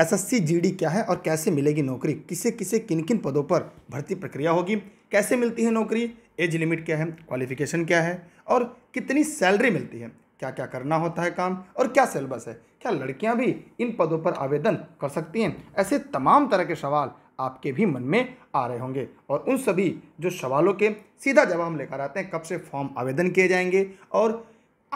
SSC GD क्या है और कैसे मिलेगी नौकरी किसे किसे किन किन पदों पर भर्ती प्रक्रिया होगी कैसे मिलती है नौकरी एज लिमिट क्या है क्वालिफिकेशन क्या है और कितनी सैलरी मिलती है क्या क्या करना होता है काम और क्या सिलेबस है क्या लड़कियां भी इन पदों पर आवेदन कर सकती हैं ऐसे तमाम तरह के सवाल आपके भी मन में आ रहे होंगे और उन सभी जो सवालों के सीधा जवाब हम लेकर आते हैं कब से फॉर्म आवेदन किए जाएंगे और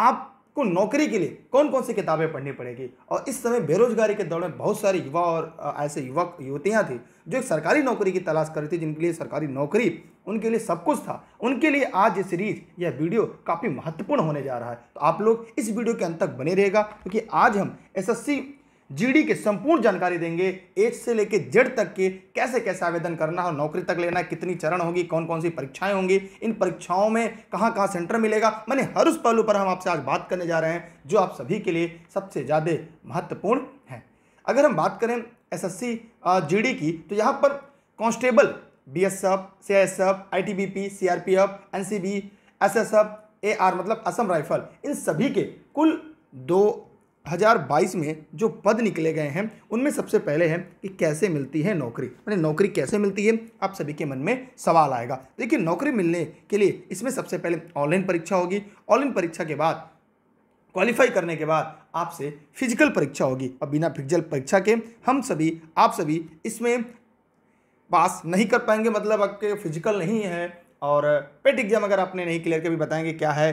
आप को नौकरी के लिए कौन कौन सी किताबें पढ़नी पड़ेगी और इस समय बेरोजगारी के दौर में बहुत सारे युवा और ऐसे युवक युवतियाँ थी जो एक सरकारी नौकरी की तलाश कर रही थी जिनके लिए सरकारी नौकरी उनके लिए सब कुछ था उनके लिए आज ये सीरीज यह वीडियो काफ़ी महत्वपूर्ण होने जा रहा है तो आप लोग इस वीडियो के अंत तक बने रहेगा क्योंकि आज हम एस जीडी के संपूर्ण जानकारी देंगे एच से लेके जेड तक के कैसे कैसे आवेदन करना है नौकरी तक लेना है कितनी चरण होगी कौन कौन सी परीक्षाएं होंगी इन परीक्षाओं में कहाँ कहाँ सेंटर मिलेगा मैंने हर उस पहलू पर हम आपसे आज बात करने जा रहे हैं जो आप सभी के लिए सबसे ज़्यादा महत्वपूर्ण है अगर हम बात करें एस एस की तो यहाँ पर constable B S F C S F I T B P C R P F N C B S S F A R मतलब असम राइफल इन सभी के कुल दो 2022 में जो पद निकले गए हैं उनमें सबसे पहले है कि कैसे मिलती है नौकरी मैंने नौकरी कैसे मिलती है आप सभी के मन में सवाल आएगा देखिए नौकरी मिलने के लिए इसमें सबसे पहले ऑनलाइन परीक्षा होगी ऑनलाइन परीक्षा के बाद क्वालिफाई करने के बाद आपसे फिजिकल परीक्षा होगी और बिना फिजिकल परीक्षा के हम सभी आप सभी इसमें पास नहीं कर पाएंगे मतलब आपके फिजिकल नहीं है और पेट एग्ज़ाम अगर आपने नहीं क्लियर किया भी बताएंगे क्या है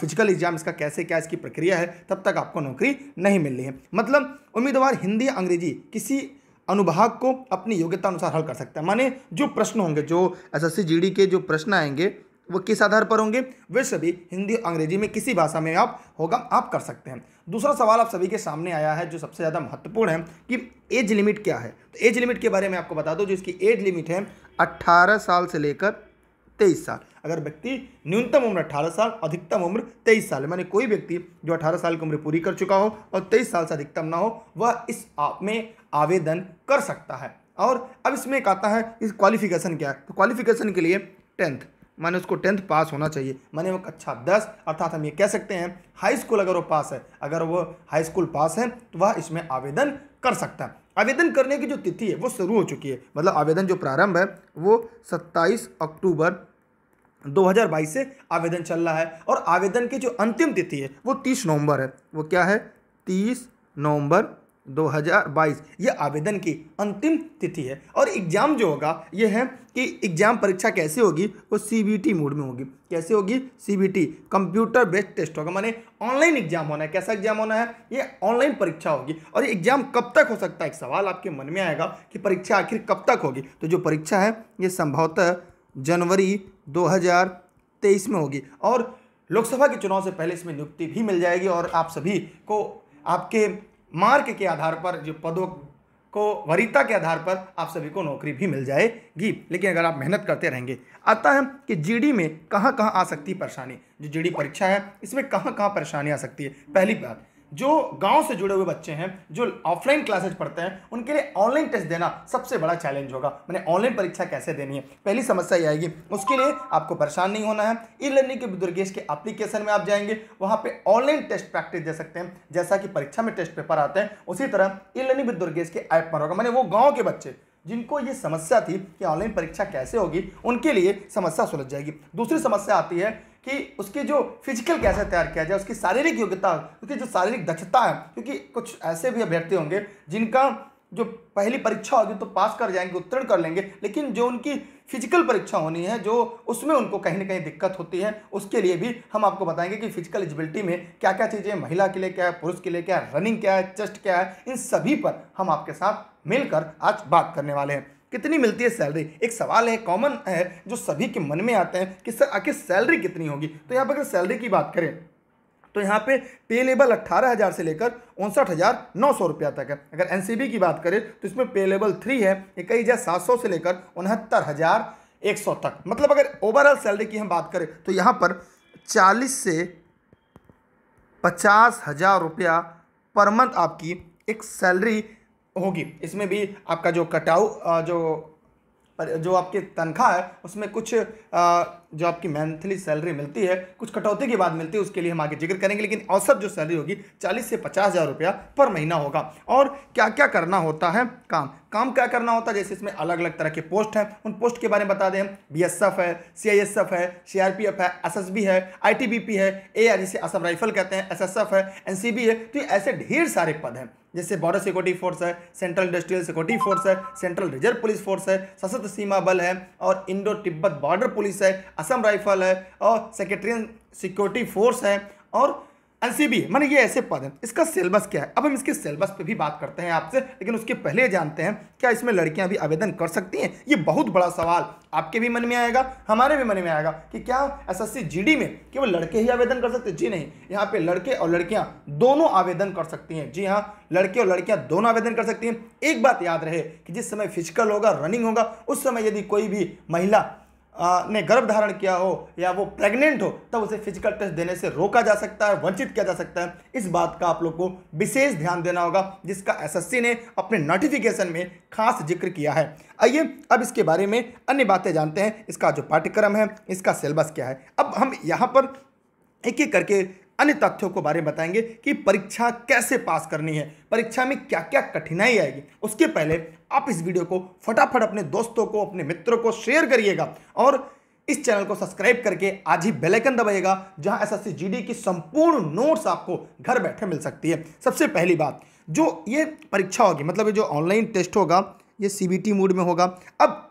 फिजिकल एग्ज़ाम इसका कैसे क्या इसकी प्रक्रिया है तब तक आपको नौकरी नहीं मिल रही है मतलब उम्मीदवार हिंदी अंग्रेजी किसी अनुभाग को अपनी योग्यता अनुसार हल कर सकता है माने जो प्रश्न होंगे जो एसएससी जीडी के जो प्रश्न आएंगे वो किस आधार पर होंगे वे सभी हिंदी अंग्रेजी में किसी भाषा में आप होगा आप कर सकते हैं दूसरा सवाल आप सभी के सामने आया है जो सबसे ज़्यादा महत्वपूर्ण है कि एज लिमिट क्या है तो एज लिमिट के बारे में आपको बता दो जो इसकी एज लिमिट है अट्ठारह साल से लेकर तेईस साल अगर व्यक्ति न्यूनतम उम्र अठारह साल अधिकतम उम्र तेईस साल मैंने कोई व्यक्ति जो अठारह साल की उम्र पूरी कर चुका हो और तेईस साल से अधिकतम ना हो वह इस आप में आवेदन कर सकता है और अब इसमें एक आता है इस क्वालिफिकेशन क्या है तो क्वालिफिकेशन के लिए टेंथ माने उसको टेंथ पास होना चाहिए माने वो कक्षा अच्छा दस अर्थात हम ये कह सकते हैं हाई स्कूल अगर वो पास है अगर वो हाई स्कूल पास है तो वह इसमें आवेदन कर सकता है आवेदन करने की जो तिथि है वो शुरू हो चुकी है मतलब आवेदन जो प्रारंभ है वो 27 अक्टूबर 2022 से आवेदन चल रहा है और आवेदन की जो अंतिम तिथि है वो 30 नवंबर है वो क्या है 30 नवंबर 2022 ये आवेदन की अंतिम तिथि है और एग्ज़ाम जो होगा ये है कि एग्ज़ाम परीक्षा कैसे होगी वो टी मोड में होगी कैसे होगी टी कंप्यूटर बेस्ड टेस्ट होगा माने ऑनलाइन एग्ज़ाम होना है कैसा एग्ज़ाम होना है ये ऑनलाइन परीक्षा होगी और ये एग्ज़ाम कब तक हो सकता है एक सवाल आपके मन में आएगा कि परीक्षा आखिर कब तक होगी तो जो परीक्षा है ये संभवतः जनवरी दो में होगी और लोकसभा के चुनाव से पहले इसमें नियुक्ति भी मिल जाएगी और आप सभी को आपके मार्क के आधार पर जो पदों को वरीता के आधार पर आप सभी को नौकरी भी मिल जाएगी लेकिन अगर आप मेहनत करते रहेंगे आता है कि जीडी में कहाँ कहाँ आ सकती है परेशानी जो जीडी परीक्षा है इसमें कहाँ कहाँ परेशानी आ सकती है पहली बात जो गांव से जुड़े हुए बच्चे हैं जो ऑफलाइन क्लासेज पढ़ते हैं उनके लिए ऑनलाइन टेस्ट देना सबसे बड़ा चैलेंज होगा मैंने ऑनलाइन परीक्षा कैसे देनी है पहली समस्या ये आएगी उसके लिए आपको परेशान नहीं होना है ई लर्निंग के दुर्गेश के एप्लीकेशन में आप जाएंगे वहाँ पर ऑनलाइन टेस्ट प्रैक्टिस दे सकते हैं जैसा कि परीक्षा में टेस्ट पेपर आते हैं उसी तरह ई लर्निंग दुर्गेश के ऐप पर होगा मैंने वो गाँव के बच्चे जिनको ये समस्या थी कि ऑनलाइन परीक्षा कैसे होगी उनके लिए समस्या सुलझ जाएगी दूसरी समस्या आती है कि उसकी जो फिजिकल कैसे तैयार किया जाए उसकी शारीरिक योग्यता उसकी जो शारीरिक दक्षता है क्योंकि कुछ ऐसे भी अभ्यर्थी होंगे जिनका जो पहली परीक्षा होगी तो पास कर जाएंगे उत्तीर्ण कर लेंगे लेकिन जो उनकी फिजिकल परीक्षा होनी है जो उसमें उनको कहीं ना कहीं दिक्कत होती है उसके लिए भी हम आपको बताएंगे कि फिजिकल एलिजिबिलिटी में क्या क्या चीज़ें महिला के लिए क्या है पुरुष के लिए क्या है रनिंग क्या है चेस्ट क्या है इन सभी पर हम आपके साथ मिलकर आज बात करने वाले हैं कितनी मिलती है सैलरी एक सवाल है कॉमन है जो सभी के मन में आते हैं कि सर आखिर सैलरी कितनी होगी तो यहाँ पर अगर सैलरी की बात करें तो यहाँ पे पे लेबल अट्ठारह हज़ार से लेकर उनसठ हज़ार नौ सौ रुपया तक है अगर एन की बात करें तो इसमें पे लेबल थ्री है इक्कीस हज़ार सात सौ से लेकर उनहत्तर हज़ार एक सौ तक मतलब अगर ओवरऑल सैलरी की हम बात करें तो यहाँ पर चालीस से पचास हज़ार रुपया पर मंथ आपकी एक सैलरी होगी इसमें भी आपका जो कटाऊ जो जो आपकी तनख्वाह है उसमें कुछ जो आपकी मंथली सैलरी मिलती है कुछ कटौती के बाद मिलती है उसके लिए हम आगे जिक्र करेंगे लेकिन औसत जो सैलरी होगी चालीस से पचास हज़ार रुपया पर महीना होगा और क्या क्या करना होता है काम काम क्या करना होता है जैसे इसमें अलग अलग तरह के पोस्ट हैं उन पोस्ट के बारे में बता दें बी एस एफ है सी आई एस एफ है सी आर पी एफ है एस एस बी है आई टी बी पी है ए आर e जिसे असम राइफल कहते हैं एस एस एफ है एन सी बी है तो ये ऐसे ढेर सारे पद हैं जैसे बॉर्डर सिक्योरिटी फोर्स है सेंट्रल इंडस्ट्रियल सिक्योरिटी फोर्स है सेंट्रल रिजर्व पुलिस फोर्स है सशस्त्र सीमा बल है और इंडो तिब्बत बॉर्डर पुलिस है असम राइफल है और सेक्रेटरियन सिक्योरिटी फोर्स है और एनसीबी माने ये ऐसे पद हैं इसका सिलेबस क्या है अब हम इसके सिलेबस पे भी बात करते हैं आपसे लेकिन उसके पहले जानते हैं क्या इसमें लड़कियां भी आवेदन कर सकती हैं ये बहुत बड़ा सवाल आपके भी मन में आएगा हमारे भी मन में आएगा कि क्या एसएससी जीडी में केवल लड़के ही आवेदन कर सकते हैं जी नहीं यहाँ पे लड़के और लड़कियाँ दोनों आवेदन कर सकती हैं जी हाँ लड़के और लड़कियाँ दोनों आवेदन कर सकती हैं एक बात याद रहे कि जिस समय फिजिकल होगा रनिंग होगा उस समय यदि कोई भी महिला ने गर्भ धारण किया हो या वो प्रेग्नेंट हो तब उसे फिजिकल टेस्ट देने से रोका जा सकता है वंचित किया जा सकता है इस बात का आप लोग को विशेष ध्यान देना होगा जिसका एसएससी ने अपने नोटिफिकेशन में खास जिक्र किया है आइए अब इसके बारे में अन्य बातें जानते हैं इसका जो पाठ्यक्रम है इसका सिलेबस क्या है अब हम यहाँ पर एक एक करके अन्य तथ्यों के बारे में बताएंगे कि परीक्षा कैसे पास करनी है परीक्षा में क्या क्या कठिनाई आएगी उसके पहले आप इस वीडियो को फटाफट अपने दोस्तों को अपने मित्रों को शेयर करिएगा और इस चैनल को सब्सक्राइब करके आज ही बेल आइकन दबाइएगा जहां एसएससी जीडी की संपूर्ण नोट्स आपको घर बैठे मिल सकती है सबसे पहली बात जो ये परीक्षा होगी मतलब ये जो ऑनलाइन टेस्ट होगा ये सीबीटी मोड में होगा अब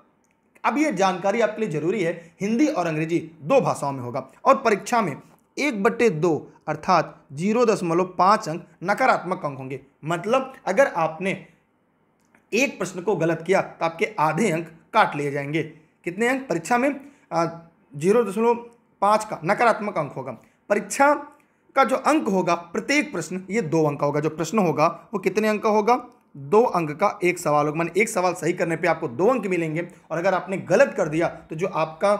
अब ये जानकारी आपके लिए जरूरी है हिंदी और अंग्रेजी दो भाषाओं में होगा और परीक्षा में एक बट्टे दो अर्थात जीरो दशमलव पाँच अंक नकारात्मक अंक होंगे मतलब अगर आपने एक प्रश्न को गलत किया तो आपके आधे अंक काट लिए जाएंगे कितने अंक परीक्षा में जीरो दशमलव पाँच का नकारात्मक अंक होगा परीक्षा का जो अंक होगा प्रत्येक प्रश्न ये दो अंक का होगा जो प्रश्न होगा वो कितने अंक का होगा दो अंक का एक सवाल होगा मैंने एक सवाल सही करने पे आपको दो अंक मिलेंगे और अगर आपने गलत कर दिया तो जो आपका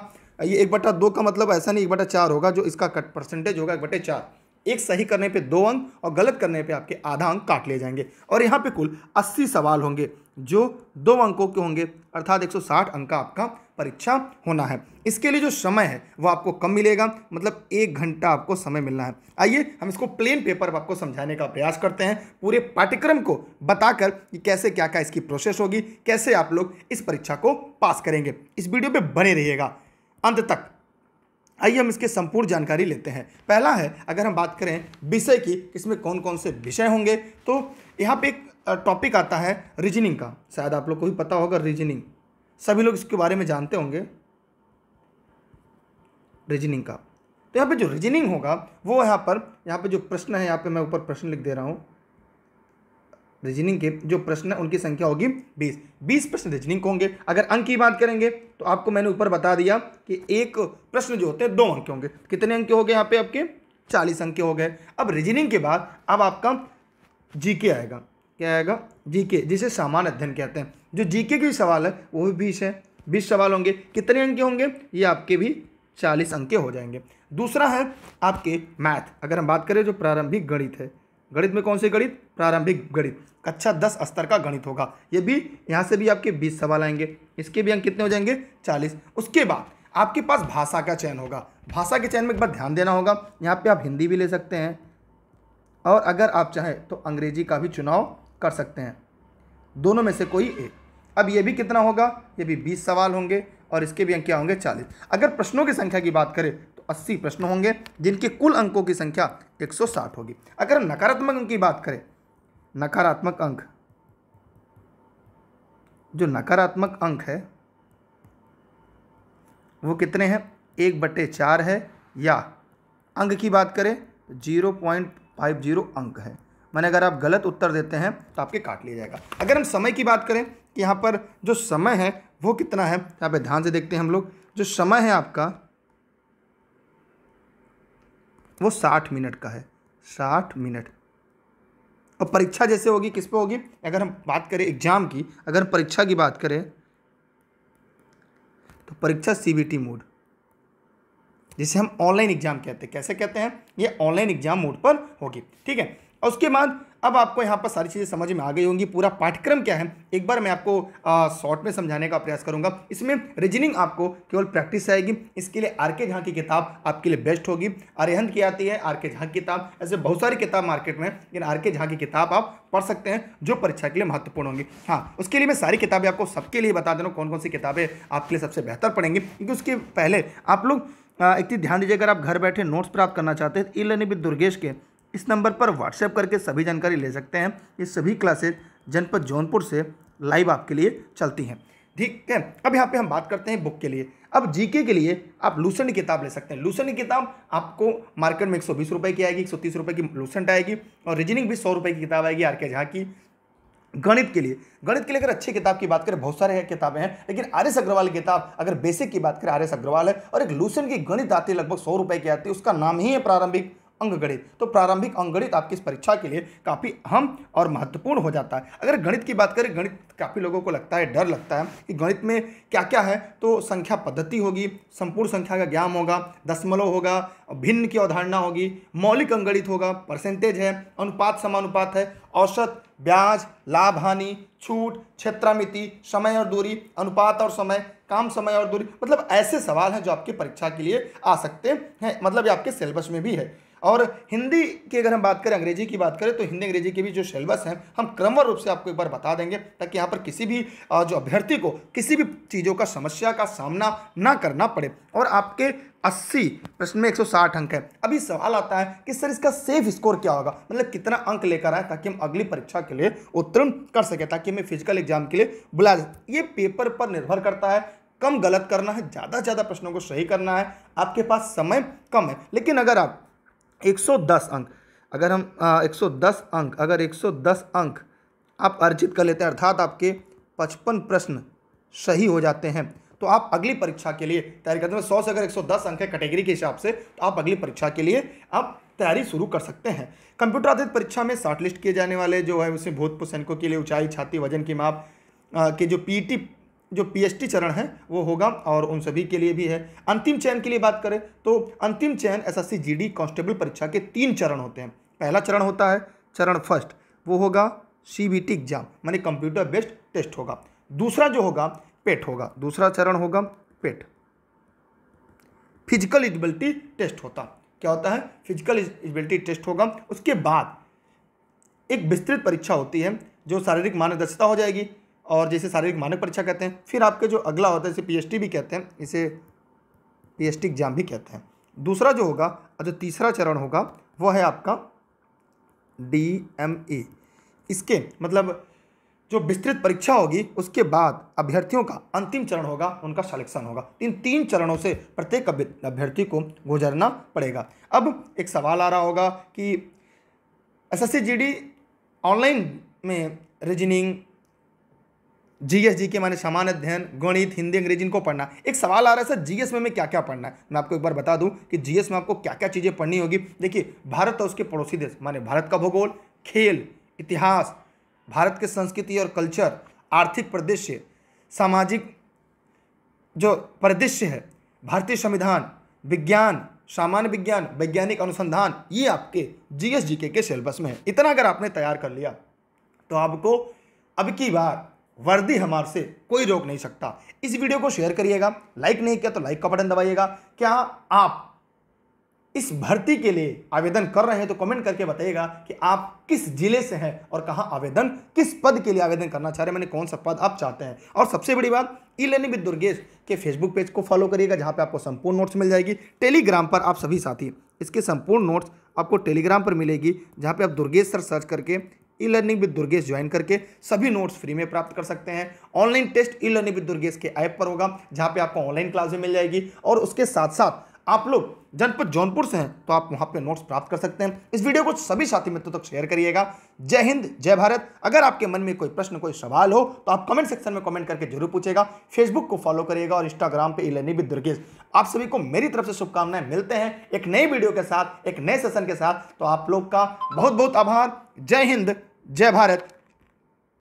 ये एक बटा दो का मतलब ऐसा नहीं एक बटा चार होगा जो इसका कट परसेंटेज होगा एक बटे चार एक सही करने पे दो अंक और गलत करने पे आपके आधा अंक काट लिए जाएंगे और यहाँ पे कुल 80 सवाल होंगे जो दो अंकों के होंगे अर्थात 160 अंक का आपका परीक्षा होना है इसके लिए जो समय है वह आपको कम मिलेगा मतलब एक घंटा आपको समय मिलना है आइए हम इसको प्लेन पेपर आपको समझाने का प्रयास करते हैं पूरे पाठ्यक्रम को बताकर कि कैसे क्या क्या इसकी प्रोसेस होगी कैसे आप लोग इस परीक्षा को पास करेंगे इस वीडियो पे बने रहिएगा अंत तक आइए हम इसके संपूर्ण जानकारी लेते हैं पहला है अगर हम बात करें विषय की इसमें कौन कौन से विषय होंगे तो यहाँ पे एक टॉपिक आता है रीजनिंग का शायद आप लोग को भी पता होगा रीजनिंग सभी लोग इसके बारे में जानते होंगे रीजनिंग का तो यहाँ पे जो रीजनिंग होगा वो यहाँ पर यहाँ पे जो प्रश्न है यहाँ पे मैं ऊपर प्रश्न लिख दे रहा हूँ रीजनिंग के जो प्रश्न है उनकी संख्या होगी बीस बीस प्रश्न रीजनिंग के होंगे अगर अंक की बात करेंगे तो आपको मैंने ऊपर बता दिया कि एक प्रश्न जो होते हैं दो अंक होंगे कितने अंक हो गए यहाँ पे आपके चालीस अंक हो गए अब रीजनिंग के बाद अब आपका जीके आएगा क्या आएगा जीके जिसे सामान्य अध्ययन कहते हैं जो जीके के सवाल है वो भी बीस है बीस सवाल होंगे कितने अंक होंगे ये आपके भी चालीस अंक हो जाएंगे दूसरा है आपके मैथ अगर हम बात करें जो प्रारंभिक गणित है गणित में कौन से गणित प्रारंभिक गणित कक्षा दस स्तर का गणित होगा ये भी यहाँ से भी आपके बीस सवाल आएंगे इसके भी अंक कितने हो जाएंगे चालीस उसके बाद आपके पास भाषा का चयन होगा भाषा के चयन में एक बार ध्यान देना होगा यहाँ पे आप हिंदी भी ले सकते हैं और अगर आप चाहें तो अंग्रेजी का भी चुनाव कर सकते हैं दोनों में से कोई एक अब ये भी कितना होगा ये भी बीस सवाल होंगे और इसके भी अंक क्या होंगे चालीस अगर प्रश्नों की संख्या की बात करें 180 प्रश्न होंगे जिनके कुल अंकों की संख्या 160 होगी अगर हम नकारात्मक अंक की बात करें नकारात्मक अंक जो नकारात्मक अंक है वो कितने हैं एक बटे चार है या अंक की बात करें जीरो पॉइंट फाइव जीरो अंक है मैंने अगर आप गलत उत्तर देते हैं तो आपके काट लिया जाएगा अगर हम समय की बात करें कि यहाँ पर जो समय है वो कितना है यहाँ पे ध्यान से देखते हैं हम लोग जो समय है आपका वो साठ मिनट का है साठ मिनट और परीक्षा जैसे होगी किस पे होगी अगर हम बात करें एग्जाम की अगर परीक्षा की बात करें तो परीक्षा सीबीटी मोड जिसे हम ऑनलाइन एग्जाम कहते हैं कैसे कहते हैं ये ऑनलाइन एग्जाम मोड पर होगी ठीक है और उसके बाद अब आपको यहाँ पर सारी चीज़ें समझ में आ गई होंगी पूरा पाठ्यक्रम क्या है एक बार मैं आपको शॉर्ट में समझाने का प्रयास करूँगा इसमें रीजनिंग आपको केवल प्रैक्टिस आएगी इसके लिए आर के झा की किताब आपके लिए बेस्ट होगी अरेहंत की आती है आर के झा की किताब ऐसे बहुत सारी किताब मार्केट में लेकिन आर के झा की किताब आप पढ़ सकते हैं जो परीक्षा के लिए महत्वपूर्ण होंगी हाँ उसके लिए मैं सारी किताबें आपको सबके लिए बता दे रहा हूँ कौन कौन सी किताबें आपके लिए सबसे बेहतर पढ़ेंगी क्योंकि उसके पहले आप लोग चीज़ ध्यान दीजिए अगर आप घर बैठे नोट्स प्राप्त करना चाहते हैं ई दुर्गेश के इस नंबर पर व्हाट्सएप करके सभी जानकारी ले सकते हैं ये सभी क्लासेज जनपद जौनपुर से लाइव आपके लिए चलती हैं ठीक है अब यहाँ पे हम बात करते हैं बुक के लिए अब जीके के लिए आप लूसेंट किताब ले सकते हैं लूसेंट की किताब आपको मार्केट में एक सौ बीस रुपये की आएगी एक सौ तीस रुपये की लूसेंट आएगी और रीजनिंग भी सौ रुपये की किताब आएगी आर के झा की गणित के लिए गणित के लिए अगर अच्छी किताब की बात करें बहुत सारे किताबें हैं लेकिन आर एस अग्रवाल की किताब अगर बेसिक की बात करें आर एस अग्रवाल है और एक लूसेंट की गणित आती है लगभग सौ रुपये की आती है उसका नाम ही है प्रारंभिक अंगगणित तो प्रारंभिक अंगणित आपकी इस परीक्षा के लिए काफ़ी अहम और महत्वपूर्ण हो जाता है अगर गणित की बात करें गणित काफ़ी लोगों को लगता है डर लगता है कि गणित में क्या क्या है तो संख्या पद्धति होगी संपूर्ण संख्या का ज्ञान होगा दशमलव होगा भिन्न की अवधारणा होगी मौलिक अंगणित होगा परसेंटेज है अनुपात समानुपात है औसत ब्याज लाभ हानि छूट क्षेत्रामिति समय और दूरी अनुपात और समय काम समय और दूरी मतलब ऐसे सवाल हैं जो आपकी परीक्षा के लिए आ सकते हैं मतलब ये आपके सिलेबस में भी है और हिंदी की अगर हम बात करें अंग्रेजी की बात करें तो हिंदी अंग्रेजी के भी जो सिलेबस हैं हम क्रमवार रूप से आपको एक बार बता देंगे ताकि यहाँ पर किसी भी जो अभ्यर्थी को किसी भी चीज़ों का समस्या का सामना ना करना पड़े और आपके 80 प्रश्न में 160 अंक है अभी सवाल आता है कि सर इसका सेफ स्कोर क्या होगा मतलब कितना अंक लेकर आए ताकि हम अगली परीक्षा के लिए उत्तीर्ण कर सकें ताकि हमें फिजिकल एग्जाम के लिए बुलाया ये पेपर पर निर्भर करता है कम गलत करना है ज़्यादा ज़्यादा प्रश्नों को सही करना है आपके पास समय कम है लेकिन अगर आप 110 अंक अगर हम आ, 110 अंक अगर 110 अंक आप अर्जित कर लेते हैं अर्थात आपके 55 प्रश्न सही हो जाते हैं तो आप अगली परीक्षा के लिए तैयारी करते हैं सौ से अगर 110 अंक है कैटेगरी के हिसाब से तो आप अगली परीक्षा के लिए आप तैयारी शुरू कर सकते हैं कंप्यूटर आधारित परीक्षा में शॉर्टलिस्ट किए जाने वाले जो है उसमें भूतपूर्व सैनिकों के लिए ऊंचाई छाती वजन की माप के जो पी जो पीएचटी चरण है वो होगा और उन सभी के लिए भी है अंतिम चयन के लिए बात करें तो अंतिम चयन एसएससी जीडी कांस्टेबल परीक्षा के तीन चरण होते हैं पहला चरण होता है चरण फर्स्ट वो होगा सीबीटी एग्जाम माने कंप्यूटर बेस्ड टेस्ट होगा दूसरा जो होगा पेट होगा दूसरा चरण होगा पेट फिजिकल एलिजिबिलिटी टेस्ट होता क्या होता है फिजिकल एलिजिबिलिटी टेस्ट होगा उसके बाद एक विस्तृत परीक्षा होती है जो शारीरिक मानव हो जाएगी और जैसे शारीरिक मानक परीक्षा कहते हैं फिर आपके जो अगला होता है इसे पी भी कहते हैं इसे पीएचटी एग्जाम भी कहते हैं दूसरा जो होगा और जो तीसरा चरण होगा वह है आपका डी एम ए इसके मतलब जो विस्तृत परीक्षा होगी उसके बाद अभ्यर्थियों का अंतिम चरण होगा उनका सलेक्शन होगा इन तीन चरणों से प्रत्येक अभ्यर्थी को गुजरना पड़ेगा अब एक सवाल आ रहा होगा कि एस एस ऑनलाइन में रीजनिंग जीएस जी के माने सामान्य अध्ययन गणित हिंदी अंग्रेजी इनको पढ़ना एक सवाल आ रहा है सर जीएस में मैं क्या क्या पढ़ना है मैं आपको एक बार बता दूं कि जीएस में आपको क्या क्या चीज़ें पढ़नी होगी देखिए भारत और उसके पड़ोसी देश माने भारत का भूगोल खेल इतिहास भारत के संस्कृति और कल्चर आर्थिक परिदृश्य सामाजिक जो परिदृश्य है भारतीय संविधान विज्ञान सामान्य विज्ञान वैज्ञानिक अनुसंधान ये आपके जी के सिलेबस में है इतना अगर आपने तैयार कर लिया तो आपको अब की बार वर्दी हमार से कोई रोक नहीं सकता इस वीडियो को शेयर करिएगा लाइक नहीं किया तो लाइक का बटन दबाइएगा क्या आप इस भर्ती के लिए आवेदन कर रहे हैं तो कमेंट करके बताइएगा कि आप किस जिले से हैं और कहाँ आवेदन किस पद के लिए आवेदन करना चाह रहे हैं मैंने कौन सा पद आप चाहते हैं और सबसे बड़ी बात ई लर्निंग विद दुर्गेश के फेसबुक पेज को फॉलो करिएगा जहाँ पे आपको संपूर्ण नोट्स मिल जाएगी टेलीग्राम पर आप सभी साथी इसके संपूर्ण नोट्स आपको टेलीग्राम पर मिलेगी जहाँ पर आप दुर्गेश सर सर्च करके E learning with Durgesh join करके सभी नोट्स फ्री में प्राप्त कर सकते हैं online test E learning with Durgesh के ऐप पर होगा जहां पे आपको ऑनलाइन क्लास भी मिल जाएगी और उसके साथ साथ आप लोग जनपद जौनपुर से हैं तो आप वहां पे नोट्स प्राप्त कर सकते हैं इस वीडियो को सभी साथी मित्रों तक शेयर करिएगा जय हिंद जय भारत अगर आपके मन में कोई प्रश्न कोई सवाल हो तो आप कमेंट सेक्शन में कमेंट करके जरूर पूछेगा फेसबुक को फॉलो करिएगा और इंस्टाग्राम पे इलेनी विद दुर्गेश आप सभी को मेरी तरफ से शुभकामनाएं मिलते हैं एक नई वीडियो के साथ एक नए सेशन के साथ तो आप लोग का बहुत बहुत आभार जय हिंद जय भारत